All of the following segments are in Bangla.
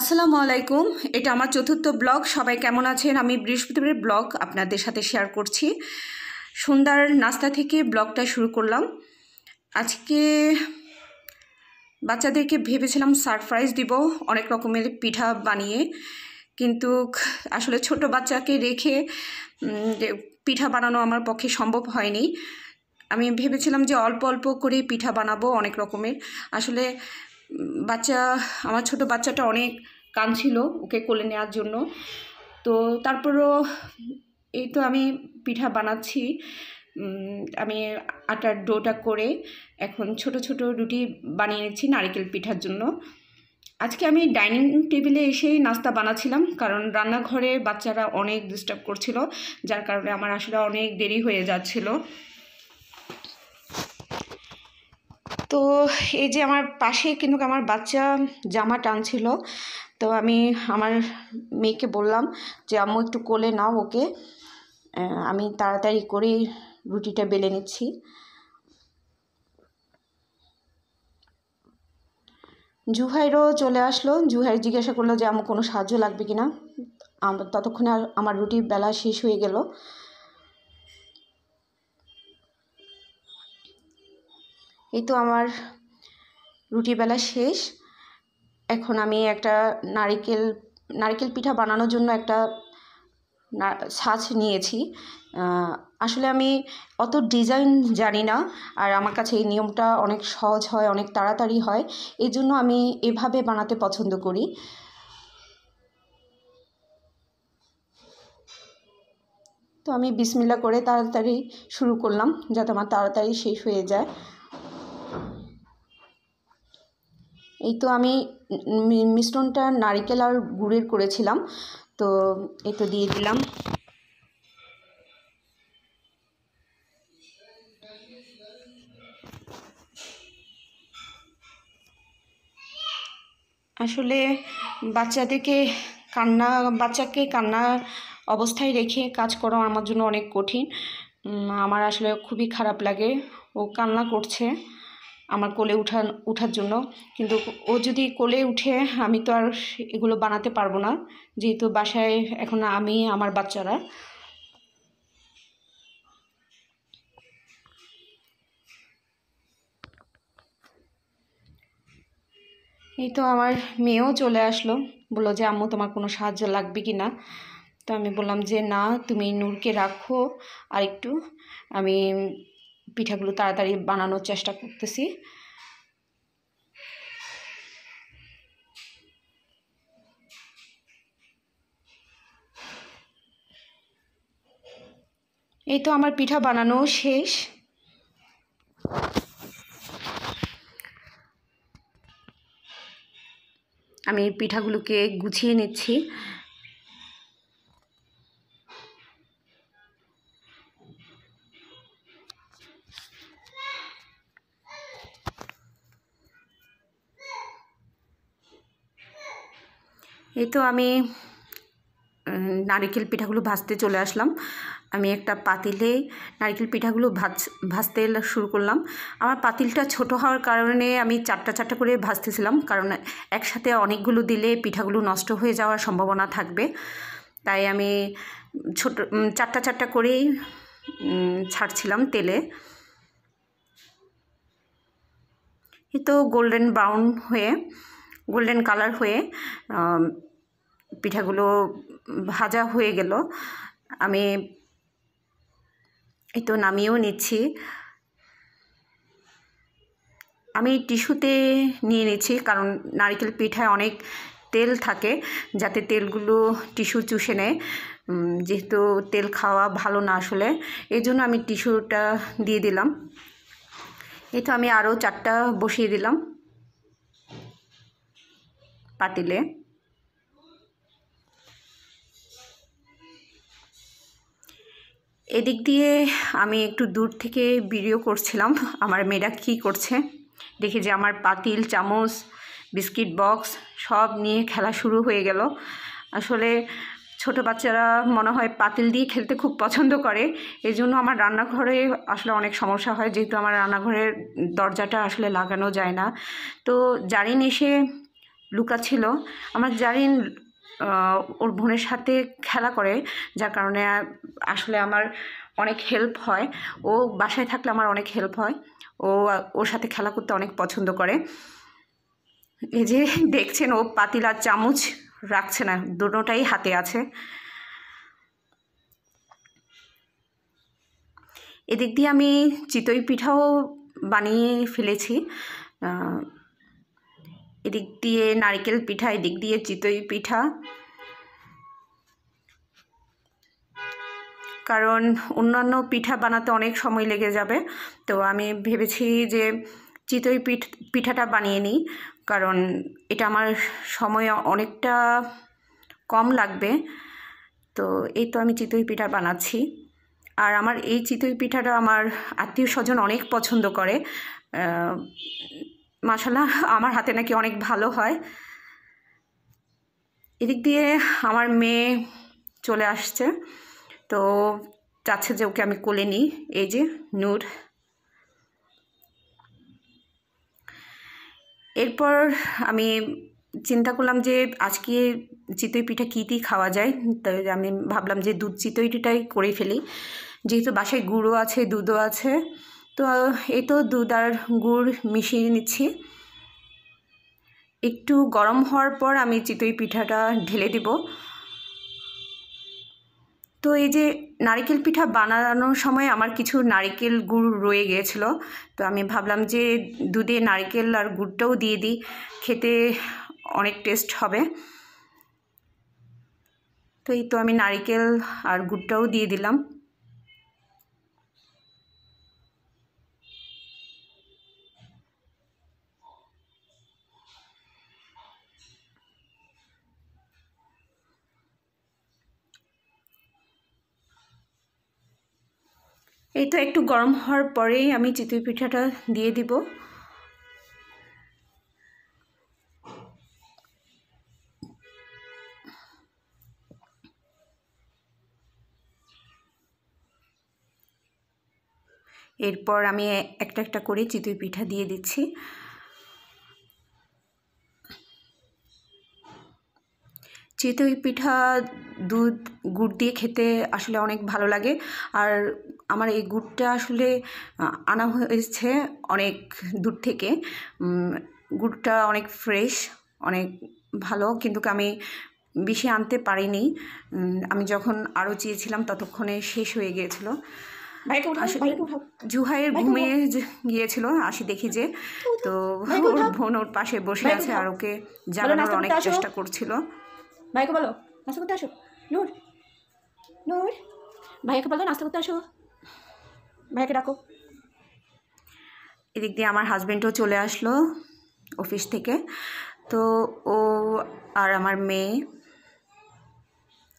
আসসালামু আলাইকুম এটা আমার চতুর্থ ব্লগ সবাই কেমন আছেন আমি বৃহস্পতিবারের ব্লগ আপনাদের সাথে শেয়ার করছি সন্ধ্যার নাস্তা থেকে ব্লগটা শুরু করলাম আজকে বাচ্চাদেরকে ভেবেছিলাম সারপ্রাইজ দিব অনেক রকমের পিঠা বানিয়ে কিন্তু আসলে ছোট বাচ্চাকে রেখে পিঠা বানানো আমার পক্ষে সম্ভব হয়নি আমি ভেবেছিলাম যে অল্প অল্প করে পিঠা বানাবো অনেক রকমের আসলে বাচ্চা আমার ছোট বাচ্চাটা অনেক কাঁদছিল ওকে কোলে নেওয়ার জন্য তো তারপরও এই তো আমি পিঠা বানাচ্ছি আমি আটার ডোটা করে এখন ছোট ছোট রুটি বানিয়ে নিচ্ছি নারিকেল পিঠার জন্য আজকে আমি ডাইনিং টেবিলে এসেই নাস্তা বানাচ্ছিলাম কারণ রান্নাঘরে বাচ্চারা অনেক ডিস্টার্ব করছিল যার কারণে আমার আসলে অনেক দেরি হয়ে যাচ্ছিলো তো এই যে আমার পাশে কিন্তু আমার বাচ্চা জামা টানছিল তো আমি আমার মেয়েকে বললাম যে আম্মু একটু কোলে নাও ওকে আমি তাড়াতাড়ি করে রুটিটা বেলে নিচ্ছি জুহাইরও চলে আসলো জুহাই জিজ্ঞাসা করলো যে আমার কোনো সাহায্য লাগবে কি না ততক্ষণে আমার রুটি বেলা শেষ হয়ে গেল এই তো আমার রুটি বেলা শেষ এখন আমি একটা নারিকেল নারিকেল পিঠা বানানোর জন্য একটা ছাঁচ নিয়েছি আসলে আমি অত ডিজাইন জানি না আর আমার কাছে এই নিয়মটা অনেক সহজ হয় অনেক তাড়াতাড়ি হয় এই জন্য আমি এভাবে বানাতে পছন্দ করি তো আমি বিসমিল্লা করে তাড়াতাড়ি শুরু করলাম যাতে আমার তাড়াতাড়ি শেষ হয়ে যায় এই তো আমি মিশ্রণটা নারিকেল আর গুড়ের করেছিলাম তো এই তো দিয়ে দিলাম আসলে বাচ্চাদেরকে কান্না বাচ্চাকে কান্না অবস্থায় রেখে কাজ করা আমার জন্য অনেক কঠিন আমার আসলে খুবই খারাপ লাগে ও কান্না করছে আমার কোলে উঠা উঠার জন্য কিন্তু ও যদি কোলে উঠে আমি তো আর এগুলো বানাতে পারবো না যেহেতু বাসায় এখন আমি আমার বাচ্চারা এই তো আমার মেয়েও চলে আসলো বললো যে আম্মু তোমার কোনো সাহায্য লাগবে কি না তো আমি বললাম যে না তুমি নূরকে রাখো আর একটু আমি পিঠাগুলো তাড়াতাড়ি বানানোর চেষ্টা করতেছি এই তো আমার পিঠা বানানো শেষ আমি পিঠাগুলোকে গুছিয়ে নিচ্ছি এই তো আমি নারিকেল পিঠাগুলো ভাজতে চলে আসলাম আমি একটা পাতিলে নারকেল পিঠাগুলো ভাজ ভাজতে শুরু করলাম আমার পাতিলটা ছোট হওয়ার কারণে আমি চারটা চারটা করে ভাজতেছিলাম কারণ একসাথে অনেকগুলো দিলে পিঠাগুলো নষ্ট হয়ে যাওয়ার সম্ভাবনা থাকবে তাই আমি ছোট চারটা চারটা করেই ছাড়ছিলাম তেলে এ তো গোল্ডেন ব্রাউন হয়ে গোল্ডেন কালার হয়ে পিঠাগুলো ভাজা হয়ে গেল আমি এই তো নামিয়েও নিচ্ছি আমি টিস্যুতে নিয়ে নিচ্ছি কারণ নারিকেল পিঠায় অনেক তেল থাকে যাতে তেলগুলো টিস্যু চুষে নেয় যেহেতু তেল খাওয়া ভালো না আসলে এই জন্য আমি টিস্যুটা দিয়ে দিলাম এই তো আমি আরও চারটা বসিয়ে দিলাম পাতিলে এদিক দিয়ে আমি একটু দূর থেকে ভিডিও করছিলাম আমার মেয়েরা কী করছে দেখি যে আমার পাতিল চামচ বিস্কিট বক্স সব নিয়ে খেলা শুরু হয়ে গেল আসলে ছোট বাচ্চারা মনে হয় পাতিল দিয়ে খেলতে খুব পছন্দ করে এই জন্য আমার রান্নাঘরে আসলে অনেক সমস্যা হয় যেহেতু আমার রান্নাঘরের দরজাটা আসলে লাগানো যায় না তো জারিন এসে লুকা ছিল আমার জারিন ওর বোনের সাথে খেলা করে যার কারণে আসলে আমার অনেক হেল্প হয় ও বাসায় থাকলে আমার অনেক হেল্প হয় ও ওর সাথে খেলা করতে অনেক পছন্দ করে এই যে দেখছেন ও পাতিলা চামচ রাখছে না দুটোটাই হাতে আছে এদিক দিয়ে আমি চিতই পিঠাও বানিয়ে ফেলেছি এদিক দিয়ে নারকেল পিঠা এদিক দিয়ে চিতই পিঠা কারণ অন্যান্য পিঠা বানাতে অনেক সময় লেগে যাবে তো আমি ভেবেছি যে চিতই পিঠ পিঠাটা বানিয়ে নিই কারণ এটা আমার সময় অনেকটা কম লাগবে তো এই তো আমি চিতই পিঠা বানাচ্ছি আর আমার এই চিতই পিঠাটা আমার আত্মীয় স্বজন অনেক পছন্দ করে মাসাল্লাহ আমার হাতে নাকি অনেক ভালো হয় এদিক দিয়ে আমার মেয়ে চলে আসছে তো চাচ্ছে যে ওকে আমি কোলে নিই এই যে নূর এরপর আমি চিন্তা করলাম যে আজকে চিতই পিঠা কী দিয়ে খাওয়া যায় তো আমি ভাবলাম যে দুধ চিতইটিটাই করে ফেলি যেহেতু বাসায় গুঁড়ো আছে দুধও আছে তো এই তো দুধ আর গুড় মিশিয়ে নিচ্ছি একটু গরম হওয়ার পর আমি চিতই পিঠাটা ঢেলে দেব তো এই যে নারিকেল পিঠা বানানোর সময় আমার কিছু নারিকেল গুড় রয়ে গিয়েছিল তো আমি ভাবলাম যে দুধে নারিকেল আর গুড়টাও দিয়ে দিই খেতে অনেক টেস্ট হবে তো এই তো আমি নারিকেল আর গুড়টাও দিয়ে দিলাম এই তো একটু গরম হওয়ার পরেই আমি চিতই পিঠাটা দিয়ে দিব এরপর আমি একটা একটা করে চিতই পিঠা দিয়ে দিচ্ছি চিতই পিঠা দুধ গুড় দিয়ে খেতে আসলে অনেক ভালো লাগে আর আমার এই গুড়টা আসলে আনা হয়েছে অনেক দূর থেকে গুড়টা অনেক ফ্রেশ অনেক ভালো কিন্তু আমি বেশি আনতে পারিনি আমি যখন আরও চেয়েছিলাম ততক্ষণে শেষ হয়ে গিয়েছিল আসলে জুহাইয়ের ঘুমিয়ে গিয়েছিল আসি দেখি যে তো ওর বোন ওর পাশে বসে আছে আর ওকে জানানোর অনেক চেষ্টা করছিল ভাইকে বলো নাস্তা করতে আসো নূর নূর ভাইকে বলো নাস্তা করতে আসো ভাইকে ডাকো এদিক দিয়ে আমার হাজব্যান্ডও চলে আসলো অফিস থেকে তো ও আর আমার মেয়ে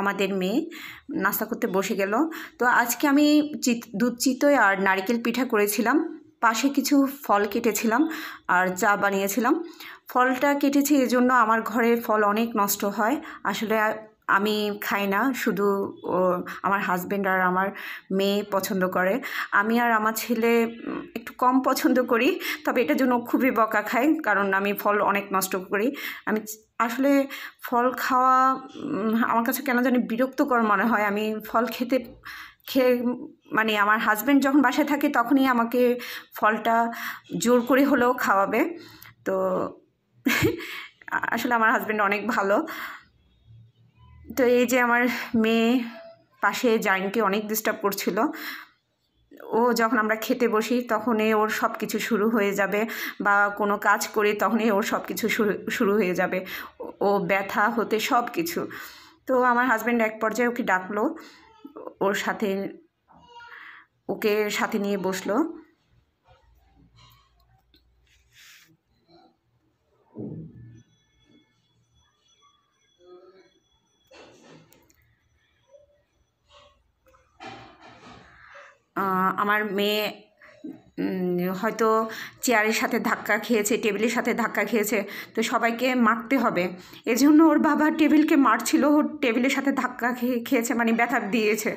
আমাদের মেয়ে নাস্তা করতে বসে গেল তো আজকে আমি চিত দুধ চিতই আর নারিকেল পিঠা করেছিলাম পাশে কিছু ফল কেটেছিলাম আর চা বানিয়েছিলাম ফলটা কেটেছি এই জন্য আমার ঘরের ফল অনেক নষ্ট হয় আসলে আমি খাই না শুধু আমার হাজব্যান্ড আর আমার মেয়ে পছন্দ করে আমি আর আমার ছেলে একটু কম পছন্দ করি তবে এটার জন্য খুবই বকা খাই কারণ আমি ফল অনেক নষ্ট করি আমি আসলে ফল খাওয়া আমার কাছে কেন জানি বিরক্তকর মনে হয় আমি ফল খেতে খেয়ে মানে আমার হাজব্যান্ড যখন বাসায় থাকে তখনই আমাকে ফলটা জোর করে হলেও খাওয়াবে তো আসলে আমার হাজব্যান্ড অনেক ভালো তো এই যে আমার মেয়ে পাশে জাইনকে অনেক ডিস্টার্ব করছিল ও যখন আমরা খেতে বসি তখনই ওর সব কিছু শুরু হয়ে যাবে বা কোনো কাজ করি তখনই ওর সব কিছু শুরু শুরু হয়ে যাবে ও ব্যথা হতে সব কিছু তো আমার হাজব্যান্ড এক পর্যায়ে ওকে ডাকলো ওর সাথে ওকে সাথে নিয়ে বসলো আমার মেয়ে হয়তো চেয়ারের সাথে ধাক্কা খেয়েছে টেবিলের সাথে ধাক্কা খেয়েছে তো সবাইকে মারতে হবে এজন্য ওর বাবা টেবিলকে মারছিল ওর টেবিলের সাথে ধাক্কা খেয়ে খেয়েছে মানে ব্যথা দিয়েছে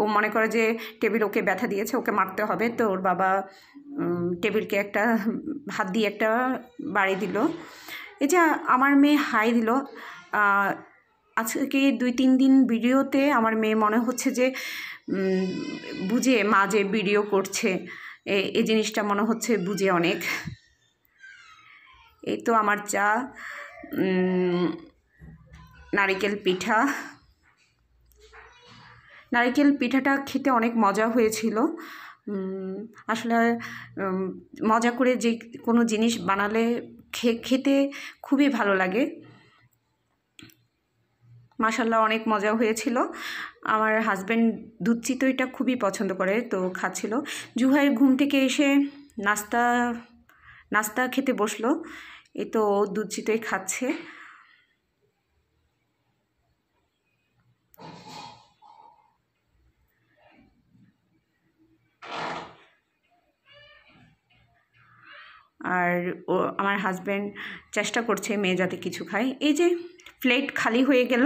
ও মনে করে যে টেবিল ওকে ব্যথা দিয়েছে ওকে মারতে হবে তো ওর বাবা টেবিলকে একটা হাত দিয়ে একটা বাড়ি দিল এই যে আমার মেয়ে হাই দিল আজকে দুই তিন দিন ভিডিওতে আমার মেয়ে মনে হচ্ছে যে বুঝে মা যে ভিডিও করছে এই জিনিসটা মনে হচ্ছে বুঝে অনেক এই তো আমার চা নারিকেল পিঠা নারিকেল পিঠাটা খেতে অনেক মজা হয়েছিল আসলে মজা করে যে কোনো জিনিস বানালে খেতে খুবই ভালো লাগে মাসাল্লাহ অনেক মজা হয়েছিল আমার হাজব্যান্ড দুধ চিতইটা খুবই পছন্দ করে তো খাচ্ছিল জুহাই ঘুম থেকে এসে নাস্তা নাস্তা খেতে বসলো এ তো দুধ চিতই খাচ্ছে আর ও আমার হাজব্যান্ড চেষ্টা করছে মেয়ে যাতে কিছু খায় এই যে প্লেট খালি হয়ে গেল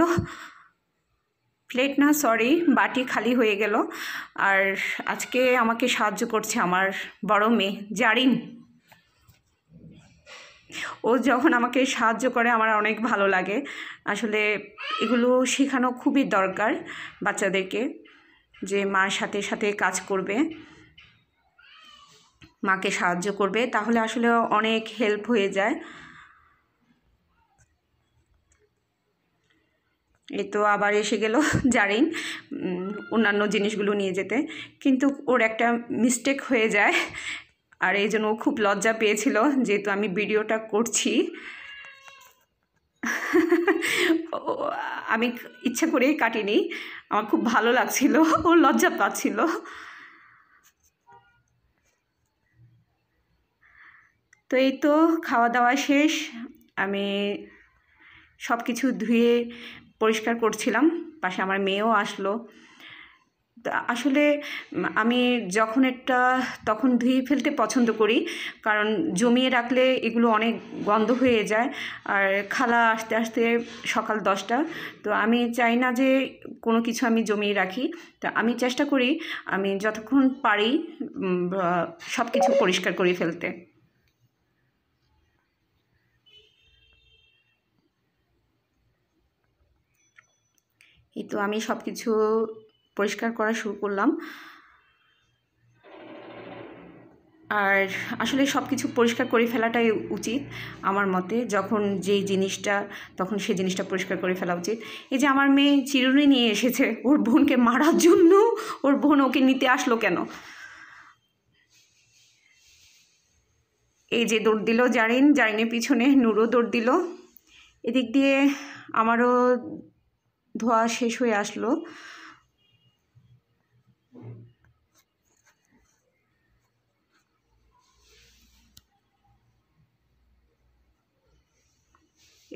প্লেট না সরি বাটি খালি হয়ে গেল আর আজকে আমাকে সাহায্য করছে আমার বড় মেয়ে জারিন ও যখন আমাকে সাহায্য করে আমার অনেক ভালো লাগে আসলে এগুলো শেখানো খুবই দরকার বাচ্চাদেরকে যে মার সাথে সাথে কাজ করবে মাকে সাহায্য করবে তাহলে আসলে অনেক হেল্প হয়ে যায় এ তো আবার এসে গেল জারিন অন্যান্য জিনিসগুলো নিয়ে যেতে কিন্তু ওর একটা মিস্টেক হয়ে যায় আর এই জন্য ও খুব লজ্জা পেয়েছিল যেহেতু আমি ভিডিওটা করছি আমি ইচ্ছা করেই কাটিনি আমার খুব ভালো লাগছিল ও লজ্জা পাচ্ছিল তো এই তো খাওয়া দাওয়া শেষ আমি সব কিছু ধুয়ে পরিষ্কার করছিলাম পাশে আমার মেয়েও আসলো আসলে আমি যখন একটা তখন ধুয়ে ফেলতে পছন্দ করি কারণ জমিয়ে রাখলে এগুলো অনেক গন্ধ হয়ে যায় আর খালা আসতে আসতে সকাল দশটা তো আমি চাই না যে কোনো কিছু আমি জমিয়ে রাখি তো আমি চেষ্টা করি আমি যতক্ষণ পারি সব কিছু পরিষ্কার করে ফেলতে এই তো আমি সব কিছু পরিষ্কার করা শুরু করলাম আর আসলে সব কিছু পরিষ্কার করে ফেলাটাই উচিত আমার মতে যখন যে জিনিসটা তখন সেই জিনিসটা পরিষ্কার করে ফেলা উচিত এই যে আমার মেয়ে চিরুনি নিয়ে এসেছে ওর বোনকে মারার জন্য ওর বোন ওকে নিতে আসলো কেন এই যে দৌড় দিল জারিন জারিনের পিছনে নুরও দৌড় দিল এদিক দিয়ে আমারও ধোয়া শেষ হয়ে আসলো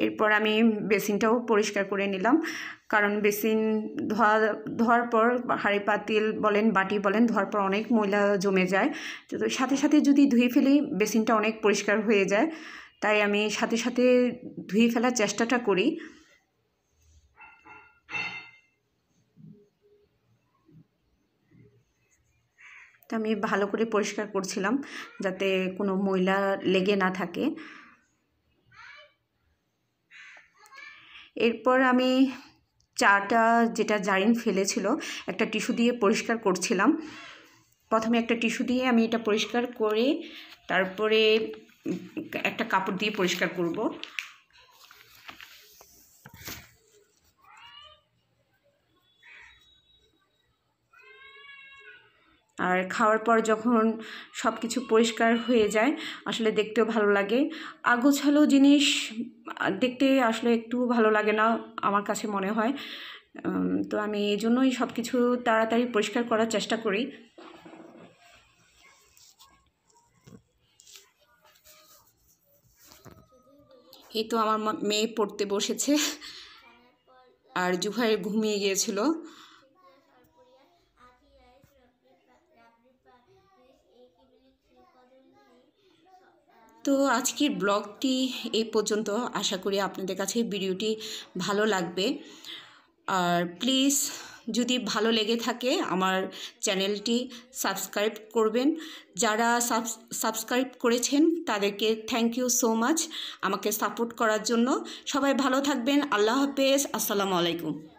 এরপর আমি বেসিনটাও পরিষ্কার করে নিলাম কারণ বেসিন ধোয়া ধোয়ার পর হাড়ি পাতিল বলেন বাটি বলেন ধোয়ার পর অনেক ময়লা জমে যায় তো সাথে সাথে যদি ধুয়ে ফেলি বেসিনটা অনেক পরিষ্কার হয়ে যায় তাই আমি সাথে সাথে ধুয়ে ফেলার চেষ্টাটা করি তা আমি ভালো করে পরিষ্কার করছিলাম যাতে কোনো ময়লা লেগে না থাকে এরপর আমি চাটা যেটা জারিন ফেলেছিল একটা টিস্যু দিয়ে পরিষ্কার করছিলাম প্রথমে একটা টিস্যু দিয়ে আমি এটা পরিষ্কার করে তারপরে একটা কাপড় দিয়ে পরিষ্কার করব আর খাওয়ার পর যখন সব কিছু পরিষ্কার হয়ে যায় আসলে দেখতেও ভালো লাগে আগোছালো জিনিস দেখতে আসলে একটু ভালো লাগে না আমার কাছে মনে হয় তো আমি এই জন্যই সব কিছু তাড়াতাড়ি পরিষ্কার করার চেষ্টা করি এই তো আমার মেয়ে পড়তে বসেছে আর জুভাই ঘুমিয়ে গিয়েছিল তো আজকের ব্লগটি এই পর্যন্ত আশা করি আপনাদের কাছে ভিডিওটি ভালো লাগবে আর প্লিজ যদি ভালো লেগে থাকে আমার চ্যানেলটি সাবস্ক্রাইব করবেন যারা সাবস্ক্রাইব করেছেন তাদেরকে থ্যাংক ইউ সো মাচ আমাকে সাপোর্ট করার জন্য সবাই ভালো থাকবেন আল্লাহ হাফেজ আসসালামু আলাইকুম